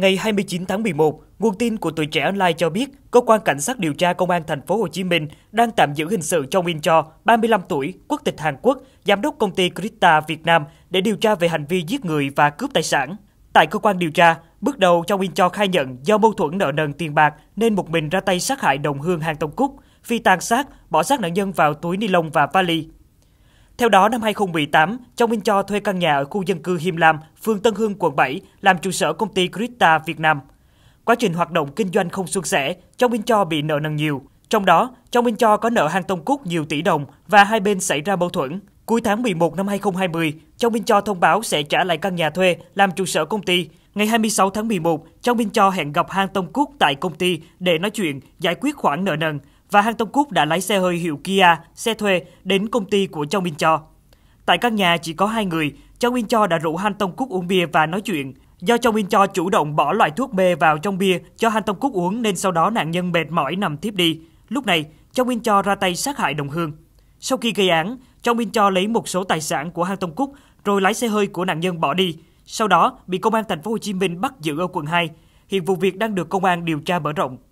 Ngày 29 tháng 11, nguồn tin của tuổi trẻ online cho biết, cơ quan cảnh sát điều tra công an thành phố Hồ Chí Minh đang tạm giữ hình sự Trong Win Cho, 35 tuổi, quốc tịch Hàn Quốc, giám đốc công ty Krista Việt Nam để điều tra về hành vi giết người và cướp tài sản. Tại cơ quan điều tra, bước đầu Trong Win Cho khai nhận do mâu thuẫn nợ nần tiền bạc nên một mình ra tay sát hại đồng hương hàng Tông Cúc, phi tàn xác, bỏ xác nạn nhân vào túi ni lông và vali. Theo đó, năm 2018, Châu Minh Cho thuê căn nhà ở khu dân cư Hiêm Lam, phường Tân Hương, quận 7, làm trụ sở công ty Krista Việt Nam. Quá trình hoạt động kinh doanh không suôn sẻ, Châu Minh Cho bị nợ nần nhiều. Trong đó, Châu Minh Cho có nợ Hang Tông Cúc nhiều tỷ đồng và hai bên xảy ra mâu thuẫn. Cuối tháng 11 năm 2020, Châu Minh Cho thông báo sẽ trả lại căn nhà thuê làm trụ sở công ty. Ngày 26 tháng 11, Châu Minh Cho hẹn gặp Hang Tông Cúc tại công ty để nói chuyện, giải quyết khoản nợ nần và Hang Tông Cúc đã lái xe hơi hiệu Kia, xe thuê đến công ty của Châu Minh Cho. Tại căn nhà chỉ có hai người, Châu Minh Cho đã rủ Hang Tông Cúc uống bia và nói chuyện. Do Châu Minh Cho chủ động bỏ loại thuốc mê vào trong bia cho Hang Tông Cúc uống nên sau đó nạn nhân mệt mỏi nằm thiếp đi. Lúc này, Châu Minh Cho ra tay sát hại đồng hương. Sau khi gây án, Châu Minh Cho lấy một số tài sản của Hang Tông Cúc rồi lái xe hơi của nạn nhân bỏ đi. Sau đó bị công an thành phố Hồ Chí Minh bắt giữ ở quận 2. Hiện vụ việc đang được công an điều tra mở rộng.